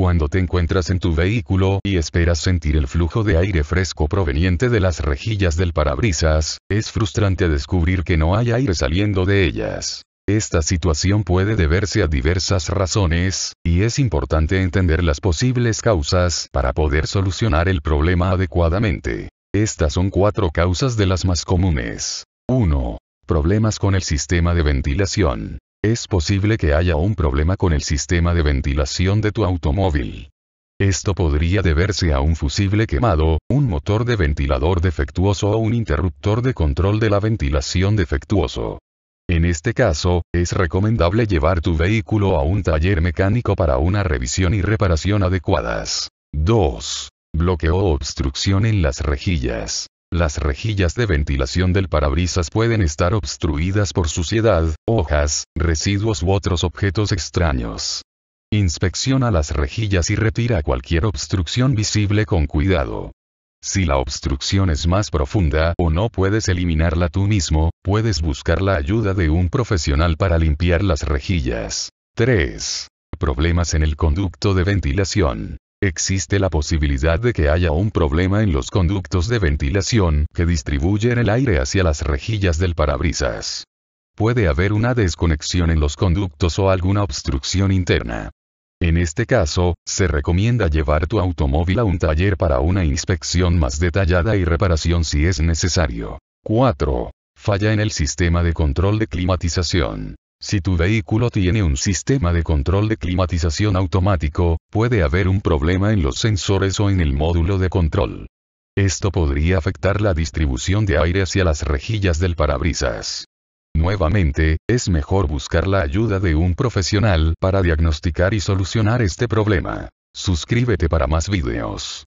Cuando te encuentras en tu vehículo y esperas sentir el flujo de aire fresco proveniente de las rejillas del parabrisas, es frustrante descubrir que no hay aire saliendo de ellas. Esta situación puede deberse a diversas razones, y es importante entender las posibles causas para poder solucionar el problema adecuadamente. Estas son cuatro causas de las más comunes. 1. Problemas con el sistema de ventilación. Es posible que haya un problema con el sistema de ventilación de tu automóvil. Esto podría deberse a un fusible quemado, un motor de ventilador defectuoso o un interruptor de control de la ventilación defectuoso. En este caso, es recomendable llevar tu vehículo a un taller mecánico para una revisión y reparación adecuadas. 2. Bloqueo o obstrucción en las rejillas. Las rejillas de ventilación del parabrisas pueden estar obstruidas por suciedad, hojas, residuos u otros objetos extraños. Inspecciona las rejillas y retira cualquier obstrucción visible con cuidado. Si la obstrucción es más profunda o no puedes eliminarla tú mismo, puedes buscar la ayuda de un profesional para limpiar las rejillas. 3. Problemas en el conducto de ventilación existe la posibilidad de que haya un problema en los conductos de ventilación que distribuyen el aire hacia las rejillas del parabrisas. Puede haber una desconexión en los conductos o alguna obstrucción interna. En este caso, se recomienda llevar tu automóvil a un taller para una inspección más detallada y reparación si es necesario. 4. Falla en el sistema de control de climatización. Si tu vehículo tiene un sistema de control de climatización automático, puede haber un problema en los sensores o en el módulo de control. Esto podría afectar la distribución de aire hacia las rejillas del parabrisas. Nuevamente, es mejor buscar la ayuda de un profesional para diagnosticar y solucionar este problema. Suscríbete para más videos.